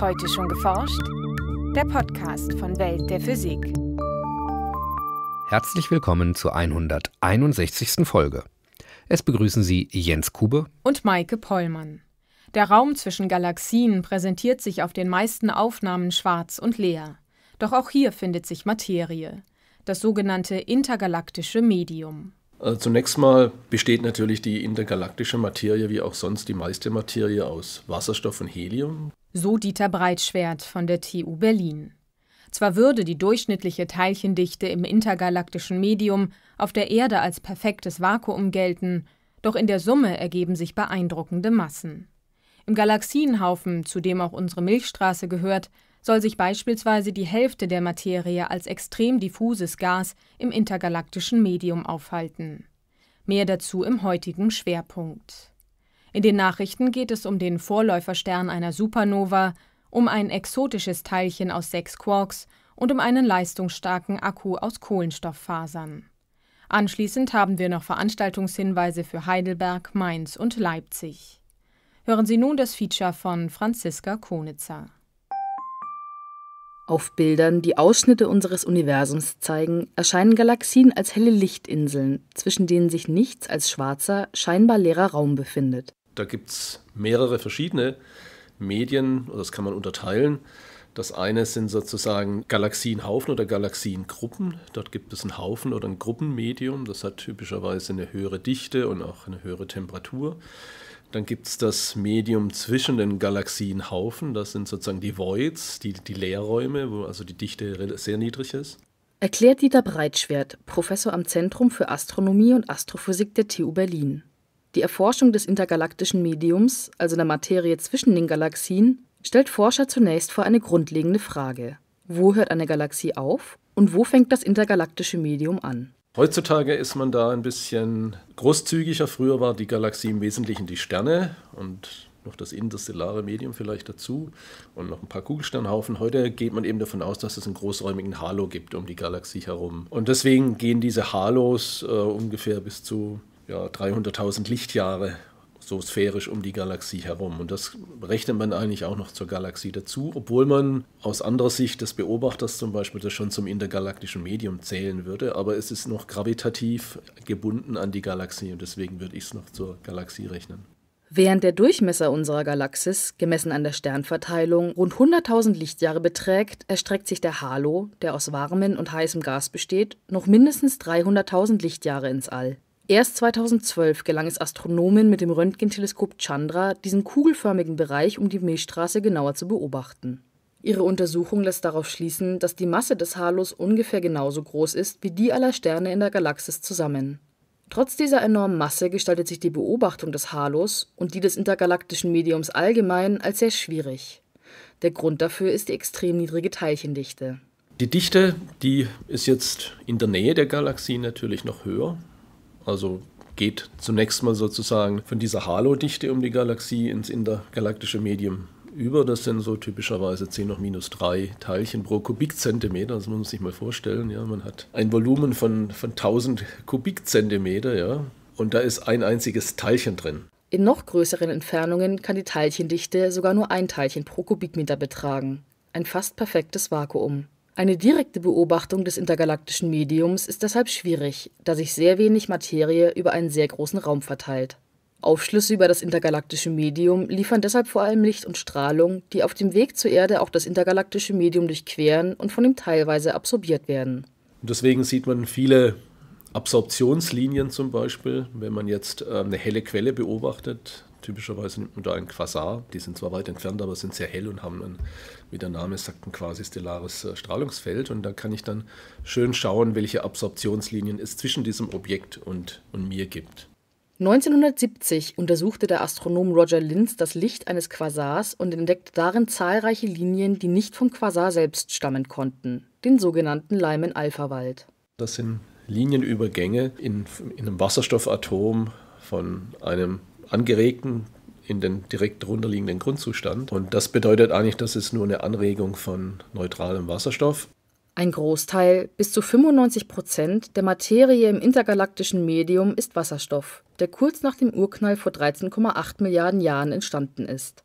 Heute schon geforscht? Der Podcast von Welt der Physik. Herzlich willkommen zur 161. Folge. Es begrüßen Sie Jens Kube und Maike Pollmann. Der Raum zwischen Galaxien präsentiert sich auf den meisten Aufnahmen schwarz und leer. Doch auch hier findet sich Materie, das sogenannte intergalaktische Medium. Äh, zunächst mal besteht natürlich die intergalaktische Materie wie auch sonst die meiste Materie aus Wasserstoff und Helium. So Dieter Breitschwert von der TU Berlin. Zwar würde die durchschnittliche Teilchendichte im intergalaktischen Medium auf der Erde als perfektes Vakuum gelten, doch in der Summe ergeben sich beeindruckende Massen. Im Galaxienhaufen, zu dem auch unsere Milchstraße gehört, soll sich beispielsweise die Hälfte der Materie als extrem diffuses Gas im intergalaktischen Medium aufhalten. Mehr dazu im heutigen Schwerpunkt. In den Nachrichten geht es um den Vorläuferstern einer Supernova, um ein exotisches Teilchen aus sechs Quarks und um einen leistungsstarken Akku aus Kohlenstofffasern. Anschließend haben wir noch Veranstaltungshinweise für Heidelberg, Mainz und Leipzig. Hören Sie nun das Feature von Franziska Konitzer. Auf Bildern, die Ausschnitte unseres Universums zeigen, erscheinen Galaxien als helle Lichtinseln, zwischen denen sich nichts als schwarzer, scheinbar leerer Raum befindet. Da gibt es mehrere verschiedene Medien, oder das kann man unterteilen. Das eine sind sozusagen Galaxienhaufen oder Galaxiengruppen. Dort gibt es einen Haufen oder ein Gruppenmedium. Das hat typischerweise eine höhere Dichte und auch eine höhere Temperatur. Dann gibt es das Medium zwischen den Galaxienhaufen. Das sind sozusagen die Voids, die, die Leerräume, wo also die Dichte sehr niedrig ist. Erklärt Dieter Breitschwert, Professor am Zentrum für Astronomie und Astrophysik der TU Berlin. Die Erforschung des intergalaktischen Mediums, also der Materie zwischen den Galaxien, stellt Forscher zunächst vor eine grundlegende Frage: Wo hört eine Galaxie auf und wo fängt das intergalaktische Medium an? Heutzutage ist man da ein bisschen großzügiger. Früher war die Galaxie im Wesentlichen die Sterne und noch das interstellare Medium vielleicht dazu und noch ein paar Kugelsternhaufen. Heute geht man eben davon aus, dass es einen großräumigen Halo gibt um die Galaxie herum. Und deswegen gehen diese Halos äh, ungefähr bis zu ja, 300.000 Lichtjahre so sphärisch um die Galaxie herum. Und das rechnet man eigentlich auch noch zur Galaxie dazu, obwohl man aus anderer Sicht des Beobachters zum Beispiel das schon zum intergalaktischen Medium zählen würde. Aber es ist noch gravitativ gebunden an die Galaxie und deswegen würde ich es noch zur Galaxie rechnen. Während der Durchmesser unserer Galaxis, gemessen an der Sternverteilung, rund 100.000 Lichtjahre beträgt, erstreckt sich der Halo, der aus warmem und heißem Gas besteht, noch mindestens 300.000 Lichtjahre ins All. Erst 2012 gelang es Astronomen mit dem Röntgenteleskop Chandra, diesen kugelförmigen Bereich um die Milchstraße genauer zu beobachten. Ihre Untersuchung lässt darauf schließen, dass die Masse des Halos ungefähr genauso groß ist wie die aller Sterne in der Galaxis zusammen. Trotz dieser enormen Masse gestaltet sich die Beobachtung des Halos und die des intergalaktischen Mediums allgemein als sehr schwierig. Der Grund dafür ist die extrem niedrige Teilchendichte. Die Dichte, die ist jetzt in der Nähe der Galaxie natürlich noch höher. Also geht zunächst mal sozusagen von dieser Halodichte um die Galaxie ins intergalaktische Medium über. Das sind so typischerweise 10 hoch minus 3 Teilchen pro Kubikzentimeter. Das muss man sich mal vorstellen. Ja. Man hat ein Volumen von, von 1000 Kubikzentimeter ja. und da ist ein einziges Teilchen drin. In noch größeren Entfernungen kann die Teilchendichte sogar nur ein Teilchen pro Kubikmeter betragen. Ein fast perfektes Vakuum. Eine direkte Beobachtung des intergalaktischen Mediums ist deshalb schwierig, da sich sehr wenig Materie über einen sehr großen Raum verteilt. Aufschlüsse über das intergalaktische Medium liefern deshalb vor allem Licht und Strahlung, die auf dem Weg zur Erde auch das intergalaktische Medium durchqueren und von ihm teilweise absorbiert werden. Deswegen sieht man viele Absorptionslinien zum Beispiel, wenn man jetzt äh, eine helle Quelle beobachtet, Typischerweise nimmt man da einen Quasar, die sind zwar weit entfernt, aber sind sehr hell und haben ein, wie der Name sagt, ein quasi stellares äh, Strahlungsfeld. Und da kann ich dann schön schauen, welche Absorptionslinien es zwischen diesem Objekt und, und mir gibt. 1970 untersuchte der Astronom Roger Linz das Licht eines Quasars und entdeckte darin zahlreiche Linien, die nicht vom Quasar selbst stammen konnten, den sogenannten leimen alpha wald Das sind Linienübergänge in, in einem Wasserstoffatom von einem angeregten in den direkt darunterliegenden Grundzustand. Und das bedeutet eigentlich, dass es nur eine Anregung von neutralem Wasserstoff. Ein Großteil, bis zu 95 Prozent der Materie im intergalaktischen Medium ist Wasserstoff, der kurz nach dem Urknall vor 13,8 Milliarden Jahren entstanden ist.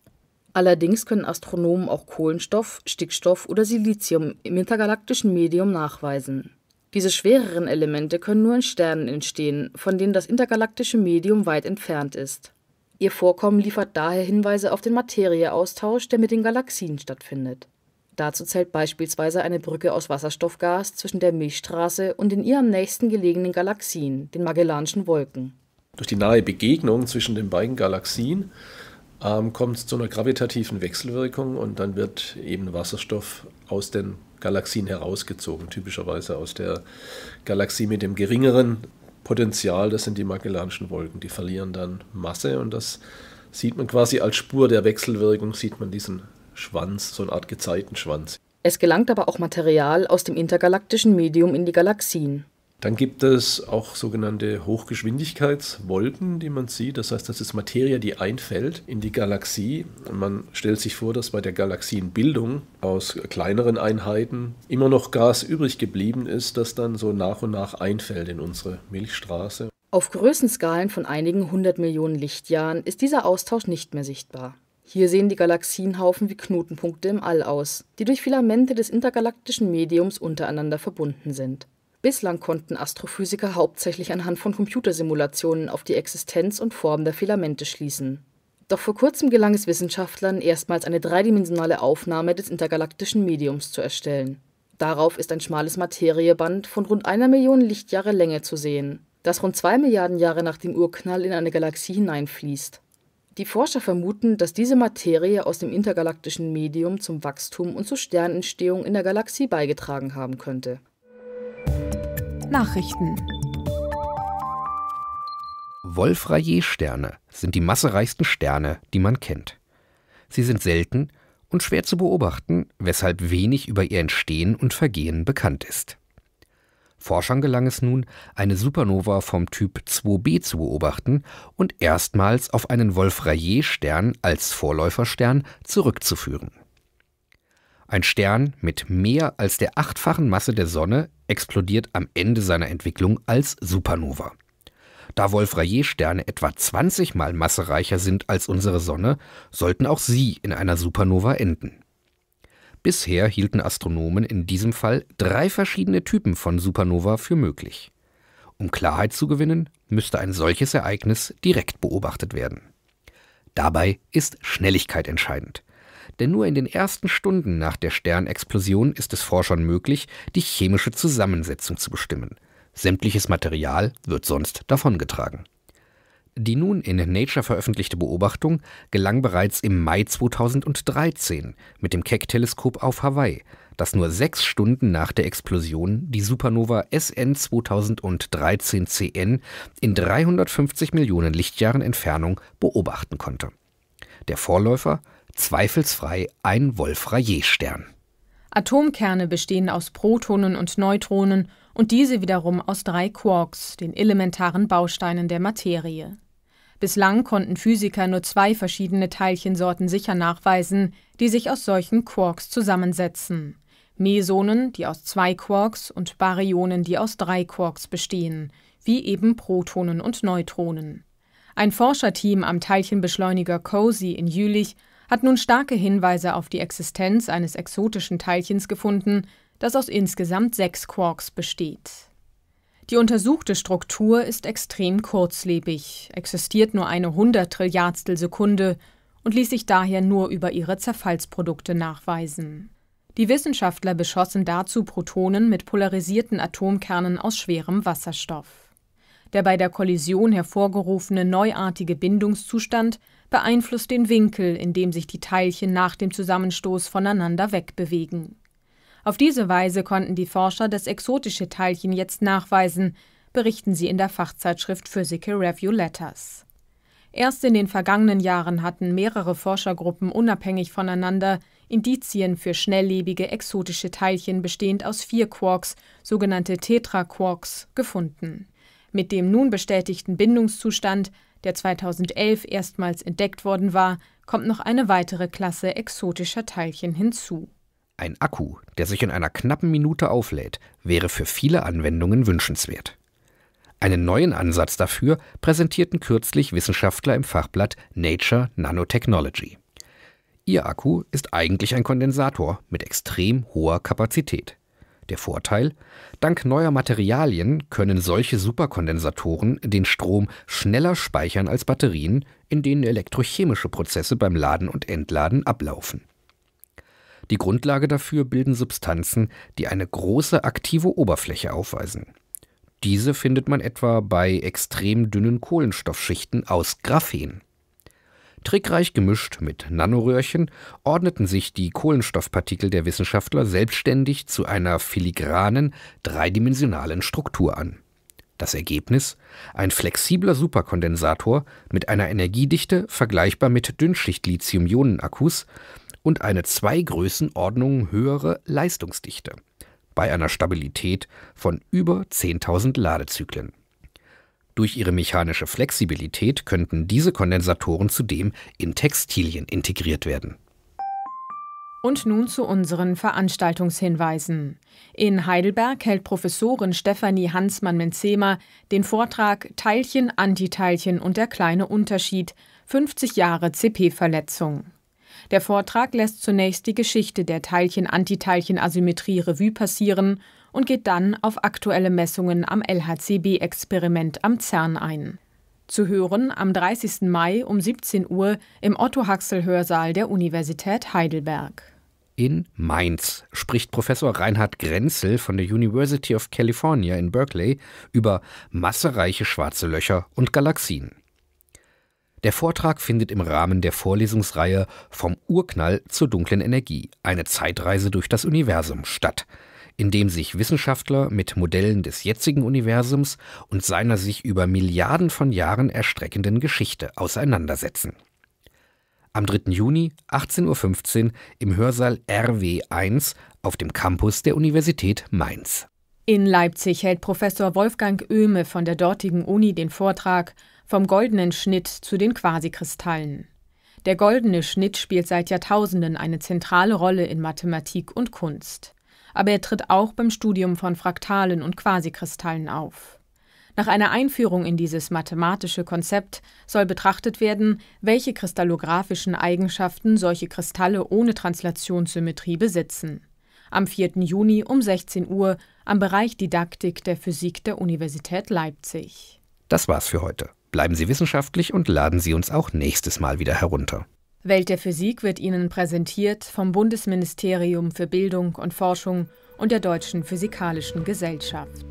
Allerdings können Astronomen auch Kohlenstoff, Stickstoff oder Silizium im intergalaktischen Medium nachweisen. Diese schwereren Elemente können nur in Sternen entstehen, von denen das intergalaktische Medium weit entfernt ist. Ihr Vorkommen liefert daher Hinweise auf den Materieaustausch, der mit den Galaxien stattfindet. Dazu zählt beispielsweise eine Brücke aus Wasserstoffgas zwischen der Milchstraße und den ihr am nächsten gelegenen Galaxien, den Magellanischen Wolken. Durch die nahe Begegnung zwischen den beiden Galaxien ähm, kommt es zu einer gravitativen Wechselwirkung und dann wird eben Wasserstoff aus den Galaxien herausgezogen, typischerweise aus der Galaxie mit dem geringeren Potenzial, das sind die Magellanischen Wolken, die verlieren dann Masse und das sieht man quasi als Spur der Wechselwirkung, sieht man diesen Schwanz, so eine Art Gezeitenschwanz. Es gelangt aber auch Material aus dem intergalaktischen Medium in die Galaxien. Dann gibt es auch sogenannte Hochgeschwindigkeitswolken, die man sieht. Das heißt, das ist Materie, die einfällt in die Galaxie. Und man stellt sich vor, dass bei der Galaxienbildung aus kleineren Einheiten immer noch Gas übrig geblieben ist, das dann so nach und nach einfällt in unsere Milchstraße. Auf Größenskalen von einigen hundert Millionen Lichtjahren ist dieser Austausch nicht mehr sichtbar. Hier sehen die Galaxienhaufen wie Knotenpunkte im All aus, die durch Filamente des intergalaktischen Mediums untereinander verbunden sind. Bislang konnten Astrophysiker hauptsächlich anhand von Computersimulationen auf die Existenz und Form der Filamente schließen. Doch vor kurzem gelang es Wissenschaftlern, erstmals eine dreidimensionale Aufnahme des intergalaktischen Mediums zu erstellen. Darauf ist ein schmales Materieband von rund einer Million Lichtjahre Länge zu sehen, das rund zwei Milliarden Jahre nach dem Urknall in eine Galaxie hineinfließt. Die Forscher vermuten, dass diese Materie aus dem intergalaktischen Medium zum Wachstum und zur Sternentstehung in der Galaxie beigetragen haben könnte Nachrichten. Wolf-Rayet-Sterne sind die massereichsten Sterne, die man kennt. Sie sind selten und schwer zu beobachten, weshalb wenig über ihr Entstehen und Vergehen bekannt ist. Forschern gelang es nun, eine Supernova vom Typ 2b zu beobachten und erstmals auf einen Wolf-Rayet-Stern als Vorläuferstern zurückzuführen. Ein Stern mit mehr als der achtfachen Masse der Sonne explodiert am Ende seiner Entwicklung als Supernova. Da Wolf-Rayet-Sterne etwa 20 mal massereicher sind als unsere Sonne, sollten auch sie in einer Supernova enden. Bisher hielten Astronomen in diesem Fall drei verschiedene Typen von Supernova für möglich. Um Klarheit zu gewinnen, müsste ein solches Ereignis direkt beobachtet werden. Dabei ist Schnelligkeit entscheidend denn nur in den ersten Stunden nach der Sternexplosion ist es Forschern möglich, die chemische Zusammensetzung zu bestimmen. Sämtliches Material wird sonst davongetragen. Die nun in Nature veröffentlichte Beobachtung gelang bereits im Mai 2013 mit dem Keck-Teleskop auf Hawaii, das nur sechs Stunden nach der Explosion die Supernova SN 2013 CN in 350 Millionen Lichtjahren Entfernung beobachten konnte. Der Vorläufer zweifelsfrei ein Wolf-Rayet-Stern. Atomkerne bestehen aus Protonen und Neutronen und diese wiederum aus drei Quarks, den elementaren Bausteinen der Materie. Bislang konnten Physiker nur zwei verschiedene Teilchensorten sicher nachweisen, die sich aus solchen Quarks zusammensetzen. Mesonen, die aus zwei Quarks, und Baryonen, die aus drei Quarks bestehen, wie eben Protonen und Neutronen. Ein Forscherteam am Teilchenbeschleuniger COSY in Jülich hat nun starke Hinweise auf die Existenz eines exotischen Teilchens gefunden, das aus insgesamt sechs Quarks besteht. Die untersuchte Struktur ist extrem kurzlebig, existiert nur eine Hunderttrilliardstel Sekunde und ließ sich daher nur über ihre Zerfallsprodukte nachweisen. Die Wissenschaftler beschossen dazu Protonen mit polarisierten Atomkernen aus schwerem Wasserstoff. Der bei der Kollision hervorgerufene neuartige Bindungszustand beeinflusst den Winkel, in dem sich die Teilchen nach dem Zusammenstoß voneinander wegbewegen. Auf diese Weise konnten die Forscher das exotische Teilchen jetzt nachweisen, berichten sie in der Fachzeitschrift Physical Review Letters. Erst in den vergangenen Jahren hatten mehrere Forschergruppen unabhängig voneinander Indizien für schnelllebige exotische Teilchen bestehend aus vier Quarks, sogenannte Tetraquarks, gefunden. Mit dem nun bestätigten Bindungszustand der 2011 erstmals entdeckt worden war, kommt noch eine weitere Klasse exotischer Teilchen hinzu. Ein Akku, der sich in einer knappen Minute auflädt, wäre für viele Anwendungen wünschenswert. Einen neuen Ansatz dafür präsentierten kürzlich Wissenschaftler im Fachblatt Nature Nanotechnology. Ihr Akku ist eigentlich ein Kondensator mit extrem hoher Kapazität. Der Vorteil? Dank neuer Materialien können solche Superkondensatoren den Strom schneller speichern als Batterien, in denen elektrochemische Prozesse beim Laden und Entladen ablaufen. Die Grundlage dafür bilden Substanzen, die eine große aktive Oberfläche aufweisen. Diese findet man etwa bei extrem dünnen Kohlenstoffschichten aus Graphen. Trickreich gemischt mit Nanoröhrchen ordneten sich die Kohlenstoffpartikel der Wissenschaftler selbstständig zu einer filigranen, dreidimensionalen Struktur an. Das Ergebnis? Ein flexibler Superkondensator mit einer Energiedichte vergleichbar mit Dünnschicht-Lithium-Ionen-Akkus und eine zwei Größenordnungen höhere Leistungsdichte bei einer Stabilität von über 10.000 Ladezyklen. Durch ihre mechanische Flexibilität könnten diese Kondensatoren zudem in Textilien integriert werden. Und nun zu unseren Veranstaltungshinweisen. In Heidelberg hält Professorin Stefanie hansmann menzema den Vortrag Teilchen, Antiteilchen und der kleine Unterschied 50 Jahre CP-Verletzung. Der Vortrag lässt zunächst die Geschichte der Teilchen-Antiteilchen-Asymmetrie Revue passieren und geht dann auf aktuelle Messungen am LHCb-Experiment am CERN ein. Zu hören am 30. Mai um 17 Uhr im Otto-Haxel-Hörsaal der Universität Heidelberg. In Mainz spricht Professor Reinhard Grenzel von der University of California in Berkeley über massereiche schwarze Löcher und Galaxien. Der Vortrag findet im Rahmen der Vorlesungsreihe Vom Urknall zur dunklen Energie, eine Zeitreise durch das Universum statt in dem sich Wissenschaftler mit Modellen des jetzigen Universums und seiner sich über Milliarden von Jahren erstreckenden Geschichte auseinandersetzen. Am 3. Juni 18.15 Uhr im Hörsaal RW1 auf dem Campus der Universität Mainz. In Leipzig hält Professor Wolfgang Oehme von der dortigen Uni den Vortrag Vom goldenen Schnitt zu den Quasikristallen. Der goldene Schnitt spielt seit Jahrtausenden eine zentrale Rolle in Mathematik und Kunst aber er tritt auch beim Studium von Fraktalen und Quasikristallen auf. Nach einer Einführung in dieses mathematische Konzept soll betrachtet werden, welche kristallografischen Eigenschaften solche Kristalle ohne Translationssymmetrie besitzen. Am 4. Juni um 16 Uhr am Bereich Didaktik der Physik der Universität Leipzig. Das war's für heute. Bleiben Sie wissenschaftlich und laden Sie uns auch nächstes Mal wieder herunter. Welt der Physik wird Ihnen präsentiert vom Bundesministerium für Bildung und Forschung und der Deutschen Physikalischen Gesellschaft.